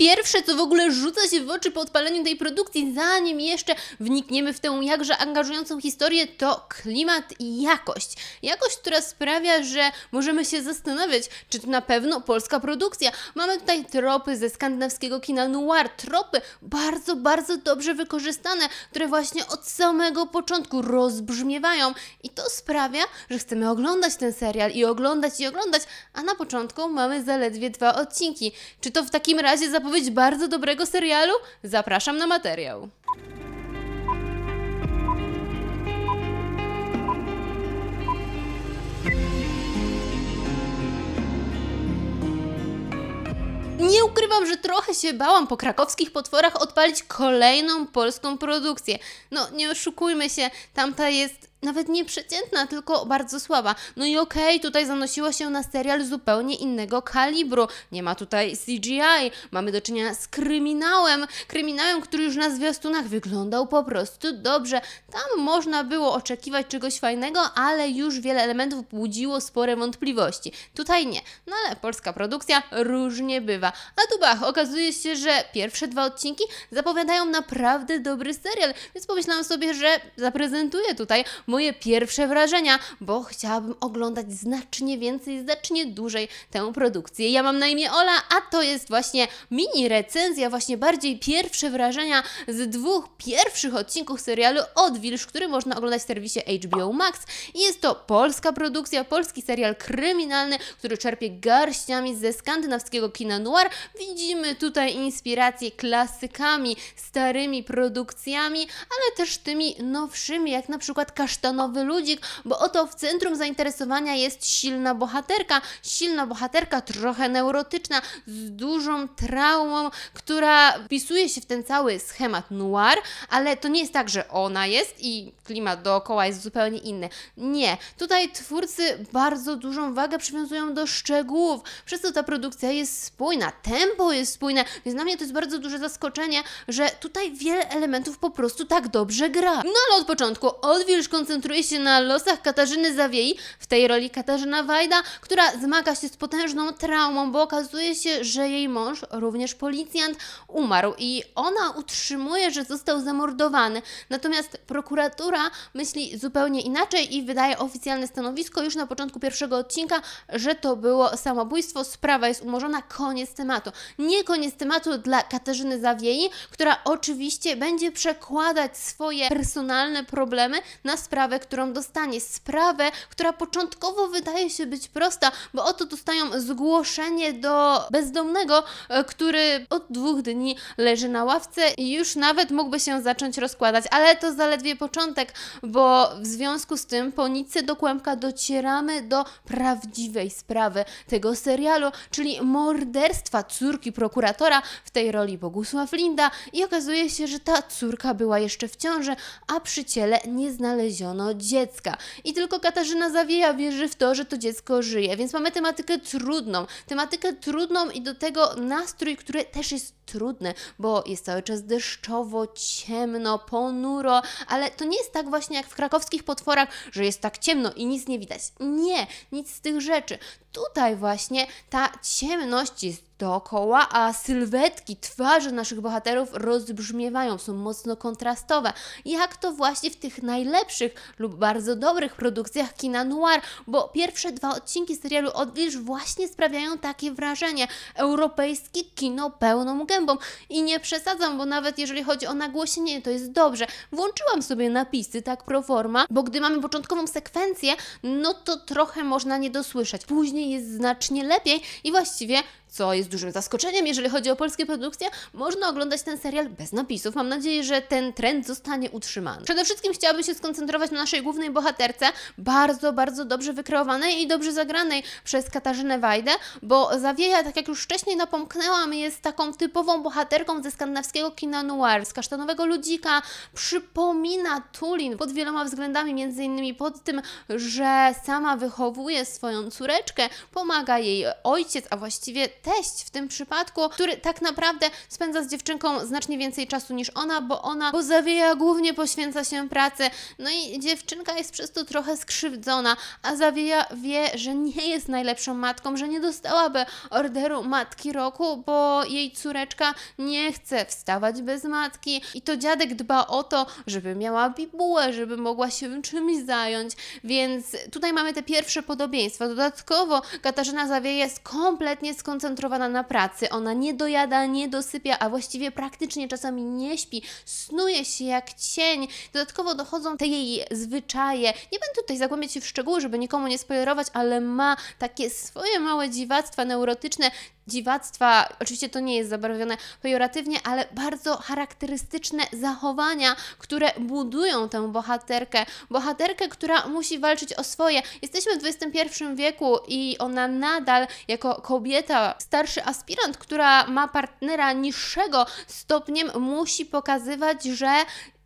pierwsze, co w ogóle rzuca się w oczy po odpaleniu tej produkcji, zanim jeszcze wnikniemy w tę jakże angażującą historię, to klimat i jakość. Jakość, która sprawia, że możemy się zastanawiać, czy to na pewno polska produkcja. Mamy tutaj tropy ze skandynawskiego kina noir, tropy bardzo, bardzo dobrze wykorzystane, które właśnie od samego początku rozbrzmiewają i to sprawia, że chcemy oglądać ten serial i oglądać i oglądać, a na początku mamy zaledwie dwa odcinki. Czy to w takim razie zapowiada zapowiedź bardzo dobrego serialu? Zapraszam na materiał. Nie ukrywam, że trochę się bałam po krakowskich potworach odpalić kolejną polską produkcję. No, nie oszukujmy się, tamta jest nawet nieprzeciętna, tylko bardzo słaba. No i okej, okay, tutaj zanosiło się na serial zupełnie innego kalibru. Nie ma tutaj CGI, mamy do czynienia z kryminałem, kryminałem, który już na zwiastunach wyglądał po prostu dobrze. Tam można było oczekiwać czegoś fajnego, ale już wiele elementów budziło spore wątpliwości. Tutaj nie. No ale polska produkcja różnie bywa. A tu bach, okazuje się, że pierwsze dwa odcinki zapowiadają naprawdę dobry serial, więc pomyślałam sobie, że zaprezentuję tutaj moje pierwsze wrażenia, bo chciałabym oglądać znacznie więcej, znacznie dłużej tę produkcję. Ja mam na imię Ola, a to jest właśnie mini recenzja, właśnie bardziej pierwsze wrażenia z dwóch pierwszych odcinków serialu Odwilż, który można oglądać w serwisie HBO Max. Jest to polska produkcja, polski serial kryminalny, który czerpie garściami ze skandynawskiego kina noir. Widzimy tutaj inspiracje klasykami, starymi produkcjami, ale też tymi nowszymi, jak na przykład Kasztan kasztanowy ludzik, bo oto w centrum zainteresowania jest silna bohaterka. Silna bohaterka, trochę neurotyczna, z dużą traumą, która wpisuje się w ten cały schemat noir, ale to nie jest tak, że ona jest i klimat dookoła jest zupełnie inny. Nie. Tutaj twórcy bardzo dużą wagę przywiązują do szczegółów, przez co ta produkcja jest spójna, tempo jest spójne, więc dla mnie to jest bardzo duże zaskoczenie, że tutaj wiele elementów po prostu tak dobrze gra. No ale od początku od koncentrację koncentruje się na losach Katarzyny Zawiei, w tej roli Katarzyna Wajda, która zmaga się z potężną traumą, bo okazuje się, że jej mąż, również policjant, umarł i ona utrzymuje, że został zamordowany. Natomiast prokuratura myśli zupełnie inaczej i wydaje oficjalne stanowisko już na początku pierwszego odcinka, że to było samobójstwo, sprawa jest umorzona, koniec tematu. Nie koniec tematu dla Katarzyny Zawiei, która oczywiście będzie przekładać swoje personalne problemy na sprawę sprawę, którą dostanie. Sprawę, która początkowo wydaje się być prosta, bo oto dostają zgłoszenie do bezdomnego, e, który od dwóch dni leży na ławce i już nawet mógłby się zacząć rozkładać, ale to zaledwie początek, bo w związku z tym po nicy do kłębka docieramy do prawdziwej sprawy tego serialu, czyli morderstwa córki prokuratora w tej roli Bogusław Linda i okazuje się, że ta córka była jeszcze w ciąży, a przy ciele nie znaleziono znaleziono dziecka. I tylko Katarzyna Zawieja wierzy w to, że to dziecko żyje, więc mamy tematykę trudną, tematykę trudną i do tego nastrój, który też jest trudny, bo jest cały czas deszczowo, ciemno, ponuro, ale to nie jest tak właśnie jak w krakowskich potworach, że jest tak ciemno i nic nie widać. Nie, nic z tych rzeczy tutaj właśnie ta ciemność jest dookoła, a sylwetki twarzy naszych bohaterów rozbrzmiewają, są mocno kontrastowe. Jak to właśnie w tych najlepszych lub bardzo dobrych produkcjach kina noir, bo pierwsze dwa odcinki serialu Odlicz właśnie sprawiają takie wrażenie. Europejskie kino pełną gębą. I nie przesadzam, bo nawet jeżeli chodzi o nagłośnienie, to jest dobrze. Włączyłam sobie napisy, tak pro forma, bo gdy mamy początkową sekwencję, no to trochę można nie dosłyszeć. Później jest znacznie lepiej i właściwie co jest dużym zaskoczeniem, jeżeli chodzi o polskie produkcje, można oglądać ten serial bez napisów. Mam nadzieję, że ten trend zostanie utrzymany. Przede wszystkim chciałabym się skoncentrować na naszej głównej bohaterce, bardzo, bardzo dobrze wykreowanej i dobrze zagranej przez Katarzynę Wajdę, bo Zawieja, tak jak już wcześniej napomknęłam, jest taką typową bohaterką ze skandynawskiego kina noir, z kasztanowego ludzika, przypomina Tulin pod wieloma względami, między innymi pod tym, że sama wychowuje swoją córeczkę, pomaga jej ojciec, a właściwie teść w tym przypadku, który tak naprawdę spędza z dziewczynką znacznie więcej czasu niż ona, bo ona, bo Zawieja głównie poświęca się pracy, no i dziewczynka jest przez to trochę skrzywdzona, a Zawieja wie, że nie jest najlepszą matką, że nie dostałaby orderu matki roku, bo jej córeczka nie chce wstawać bez matki i to dziadek dba o to, żeby miała bibułę, żeby mogła się czymś zająć, więc tutaj mamy te pierwsze podobieństwa. Dodatkowo Katarzyna zawieje jest kompletnie skoncentrowana skoncentrowana na pracy, ona nie dojada, nie dosypia, a właściwie praktycznie czasami nie śpi, snuje się jak cień. Dodatkowo dochodzą te jej zwyczaje. Nie będę tutaj zagłębiać się w szczegóły, żeby nikomu nie spoilerować, ale ma takie swoje małe dziwactwa neurotyczne, dziwactwa, oczywiście to nie jest zabarwione pejoratywnie, ale bardzo charakterystyczne zachowania, które budują tę bohaterkę. Bohaterkę, która musi walczyć o swoje. Jesteśmy w XXI wieku i ona nadal jako kobieta Starszy aspirant, która ma partnera niższego stopniem, musi pokazywać, że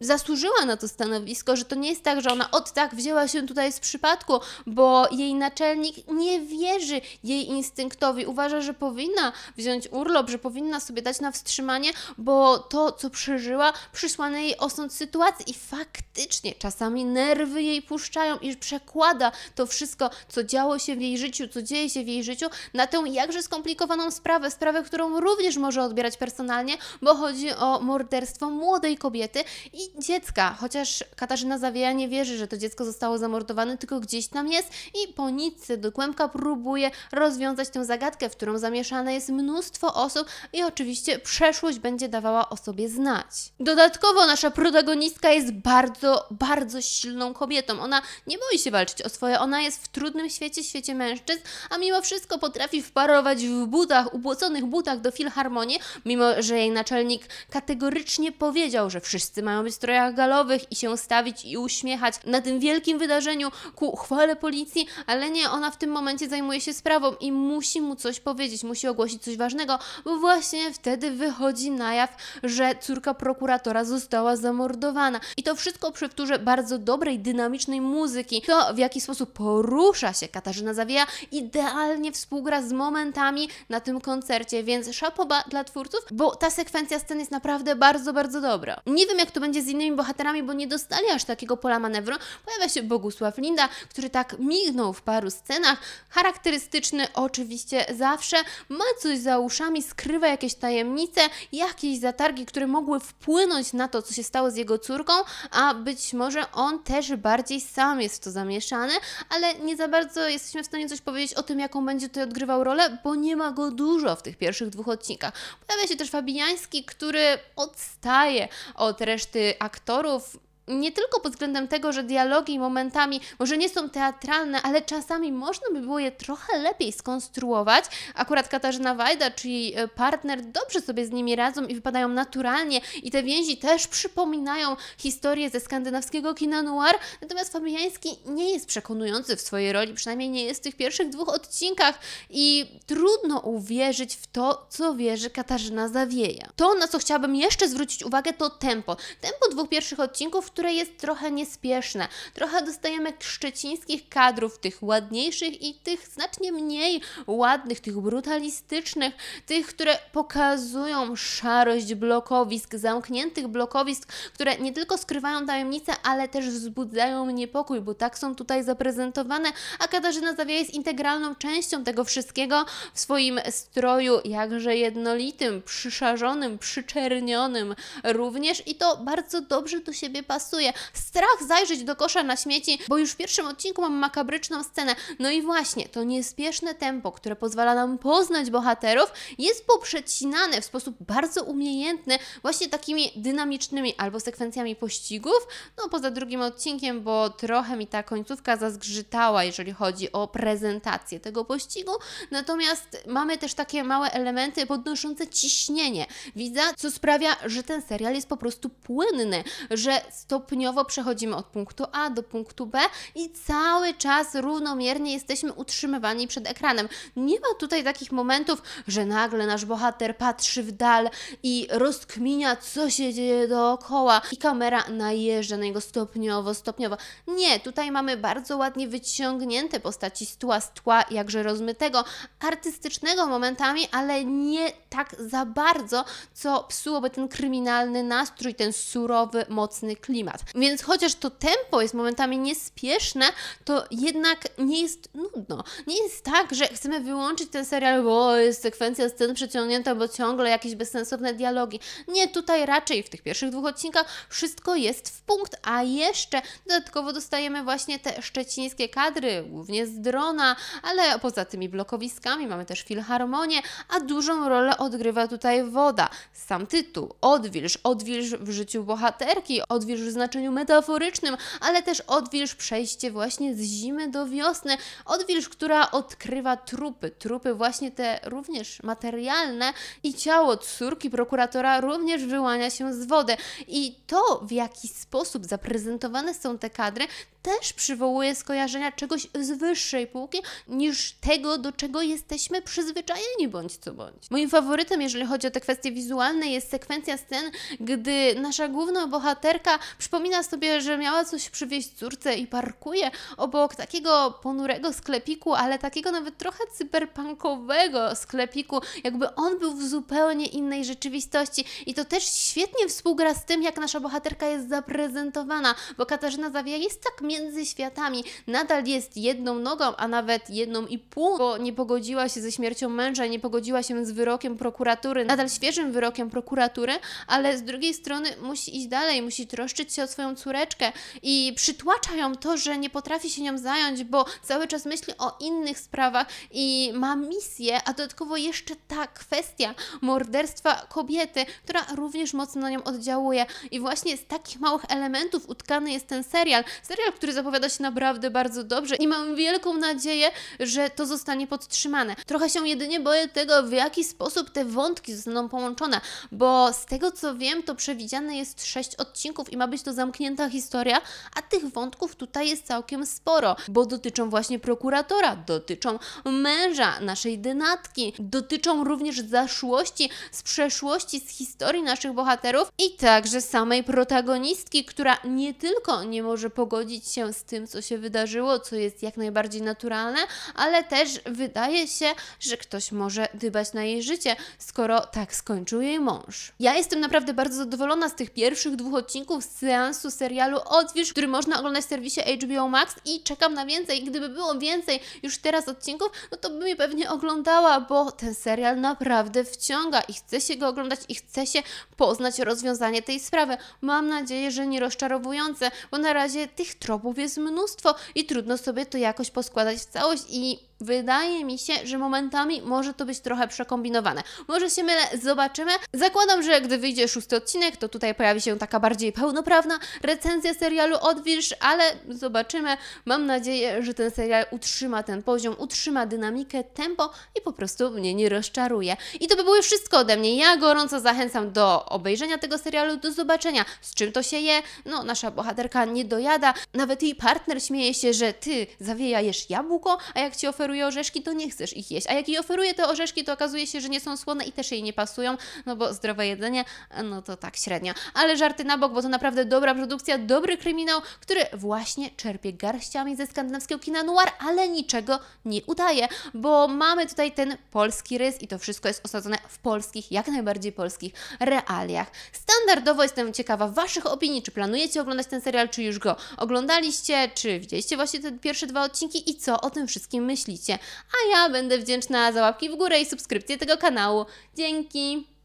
zasłużyła na to stanowisko, że to nie jest tak, że ona od tak wzięła się tutaj z przypadku, bo jej naczelnik nie wierzy jej instynktowi, uważa, że powinna wziąć urlop, że powinna sobie dać na wstrzymanie, bo to, co przeżyła, przysłane jej osąd sytuacji i faktycznie czasami nerwy jej puszczają i przekłada to wszystko, co działo się w jej życiu, co dzieje się w jej życiu, na tę jakże skomplikowaną sprawę, sprawę, którą również może odbierać personalnie, bo chodzi o morderstwo młodej kobiety i dziecka, chociaż Katarzyna Zawieja nie wierzy, że to dziecko zostało zamordowane, tylko gdzieś tam jest i po nitce do kłębka próbuje rozwiązać tę zagadkę, w którą zamieszane jest mnóstwo osób i oczywiście przeszłość będzie dawała o sobie znać. Dodatkowo nasza protagonistka jest bardzo, bardzo silną kobietą. Ona nie boi się walczyć o swoje, ona jest w trudnym świecie, świecie mężczyzn, a mimo wszystko potrafi wparować w butach, ubłoconych butach do filharmonii, mimo że jej naczelnik kategorycznie powiedział, że wszyscy mają być strojach galowych i się stawić i uśmiechać na tym wielkim wydarzeniu ku chwale policji, ale nie, ona w tym momencie zajmuje się sprawą i musi mu coś powiedzieć, musi ogłosić coś ważnego, bo właśnie wtedy wychodzi na jaw, że córka prokuratora została zamordowana. I to wszystko przy wtórze bardzo dobrej, dynamicznej muzyki. To, w jaki sposób porusza się Katarzyna Zawija, idealnie współgra z momentami na tym koncercie, więc szapoba dla twórców, bo ta sekwencja scen jest naprawdę bardzo, bardzo dobra. Nie wiem, jak to będzie z innymi bohaterami, bo nie dostali aż takiego pola manewru, pojawia się Bogusław Linda, który tak mignął w paru scenach. Charakterystyczny oczywiście zawsze, ma coś za uszami, skrywa jakieś tajemnice, jakieś zatargi, które mogły wpłynąć na to, co się stało z jego córką, a być może on też bardziej sam jest w to zamieszany, ale nie za bardzo jesteśmy w stanie coś powiedzieć o tym, jaką będzie tutaj odgrywał rolę, bo nie ma go dużo w tych pierwszych dwóch odcinkach. Pojawia się też Fabiański, który odstaje od reszty aktorów nie tylko pod względem tego, że dialogi momentami może nie są teatralne, ale czasami można by było je trochę lepiej skonstruować. Akurat Katarzyna Wajda, czyli e, partner, dobrze sobie z nimi radzą i wypadają naturalnie i te więzi też przypominają historię ze skandynawskiego kina noir, natomiast Fabiański nie jest przekonujący w swojej roli, przynajmniej nie jest w tych pierwszych dwóch odcinkach i trudno uwierzyć w to, co wierzy Katarzyna Zawieja. To, na co chciałabym jeszcze zwrócić uwagę, to tempo. Tempo dwóch pierwszych odcinków które jest trochę niespieszne. Trochę dostajemy szczecińskich kadrów, tych ładniejszych i tych znacznie mniej ładnych, tych brutalistycznych, tych, które pokazują szarość blokowisk, zamkniętych blokowisk, które nie tylko skrywają tajemnice, ale też wzbudzają niepokój, bo tak są tutaj zaprezentowane, a Katarzyna Zawia jest integralną częścią tego wszystkiego w swoim stroju jakże jednolitym, przyszarzonym, przyczernionym również i to bardzo dobrze do siebie pasuje pasuje. Strach zajrzeć do kosza na śmieci, bo już w pierwszym odcinku mam makabryczną scenę. No i właśnie, to niespieszne tempo, które pozwala nam poznać bohaterów, jest poprzecinane w sposób bardzo umiejętny właśnie takimi dynamicznymi albo sekwencjami pościgów, no poza drugim odcinkiem, bo trochę mi ta końcówka zazgrzytała, jeżeli chodzi o prezentację tego pościgu, natomiast mamy też takie małe elementy podnoszące ciśnienie widza, co sprawia, że ten serial jest po prostu płynny, że stopniowo przechodzimy od punktu A do punktu B i cały czas równomiernie jesteśmy utrzymywani przed ekranem. Nie ma tutaj takich momentów, że nagle nasz bohater patrzy w dal i rozkminia, co się dzieje dookoła i kamera najeżdża na jego stopniowo, stopniowo. Nie, tutaj mamy bardzo ładnie wyciągnięte postaci z tła, z tła, jakże rozmytego, artystycznego momentami, ale nie tak za bardzo, co psułoby ten kryminalny nastrój, ten surowy, mocny klimat klimat. Więc chociaż to tempo jest momentami niespieszne, to jednak nie jest nudno. Nie jest tak, że chcemy wyłączyć ten serial, bo jest sekwencja scen przeciągnięta, bo ciągle jakieś bezsensowne dialogi. Nie, tutaj raczej w tych pierwszych dwóch odcinkach wszystko jest w punkt, a jeszcze dodatkowo dostajemy właśnie te szczecińskie kadry, głównie z drona, ale poza tymi blokowiskami mamy też filharmonię, a dużą rolę odgrywa tutaj woda. Sam tytuł, odwilż, odwilż w życiu bohaterki, odwilż znaczeniu metaforycznym, ale też odwilż przejście właśnie z zimy do wiosny, odwilż, która odkrywa trupy, trupy właśnie te również materialne i ciało córki prokuratora również wyłania się z wody. I to, w jaki sposób zaprezentowane są te kadry, też przywołuje skojarzenia czegoś z wyższej półki niż tego, do czego jesteśmy przyzwyczajeni bądź co bądź. Moim faworytem, jeżeli chodzi o te kwestie wizualne, jest sekwencja scen, gdy nasza główna bohaterka Przypomina sobie, że miała coś przywieźć córce i parkuje obok takiego ponurego sklepiku, ale takiego nawet trochę cyberpunkowego sklepiku, jakby on był w zupełnie innej rzeczywistości. I to też świetnie współgra z tym, jak nasza bohaterka jest zaprezentowana, bo Katarzyna Zawija jest tak między światami, nadal jest jedną nogą, a nawet jedną i pół, bo nie pogodziła się ze śmiercią męża, nie pogodziła się z wyrokiem prokuratury, nadal świeżym wyrokiem prokuratury, ale z drugiej strony musi iść dalej, musi troszczyć troszczyć się o swoją córeczkę i przytłacza ją to, że nie potrafi się nią zająć, bo cały czas myśli o innych sprawach i ma misję, a dodatkowo jeszcze ta kwestia morderstwa kobiety, która również mocno na nią oddziałuje. I właśnie z takich małych elementów utkany jest ten serial. Serial, który zapowiada się naprawdę bardzo dobrze i mam wielką nadzieję, że to zostanie podtrzymane. Trochę się jedynie boję tego, w jaki sposób te wątki zostaną połączone, bo z tego co wiem, to przewidziane jest sześć odcinków i ma być być to zamknięta historia, a tych wątków tutaj jest całkiem sporo, bo dotyczą właśnie prokuratora, dotyczą męża, naszej dynatki, dotyczą również zaszłości z przeszłości, z historii naszych bohaterów i także samej protagonistki, która nie tylko nie może pogodzić się z tym, co się wydarzyło, co jest jak najbardziej naturalne, ale też wydaje się, że ktoś może dbać na jej życie, skoro tak skończył jej mąż. Ja jestem naprawdę bardzo zadowolona z tych pierwszych dwóch odcinków, z seansu serialu Odwisz, który można oglądać w serwisie HBO Max i czekam na więcej. Gdyby było więcej już teraz odcinków, no to bym je pewnie oglądała, bo ten serial naprawdę wciąga i chce się go oglądać i chce się poznać rozwiązanie tej sprawy. Mam nadzieję, że nie rozczarowujące, bo na razie tych tropów jest mnóstwo i trudno sobie to jakoś poskładać w całość i wydaje mi się, że momentami może to być trochę przekombinowane. Może się mylę, zobaczymy. Zakładam, że gdy wyjdzie szósty odcinek, to tutaj pojawi się taka bardziej pełnoprawna recenzja serialu Odwilż, ale zobaczymy. Mam nadzieję, że ten serial utrzyma ten poziom, utrzyma dynamikę, tempo i po prostu mnie nie rozczaruje. I to by było wszystko ode mnie. Ja gorąco zachęcam do obejrzenia tego serialu, do zobaczenia, z czym to się je. No, nasza bohaterka nie dojada, nawet jej partner śmieje się, że ty zawiejajesz jabłko, a jak ci oferuje oferuje orzeszki, to nie chcesz ich jeść. A jak jej oferuje te orzeszki, to okazuje się, że nie są słone i też jej nie pasują, no bo zdrowe jedzenie, no to tak średnio. Ale żarty na bok, bo to naprawdę dobra produkcja, dobry kryminał, który właśnie czerpie garściami ze skandynawskiego kina noir, ale niczego nie udaje, bo mamy tutaj ten polski rys i to wszystko jest osadzone w polskich, jak najbardziej polskich realiach. Standardowo jestem ciekawa Waszych opinii, czy planujecie oglądać ten serial, czy już go oglądaliście, czy widzieliście właśnie te pierwsze dwa odcinki i co o tym wszystkim myślicie. A ja będę wdzięczna za łapki w górę i subskrypcję tego kanału. Dzięki!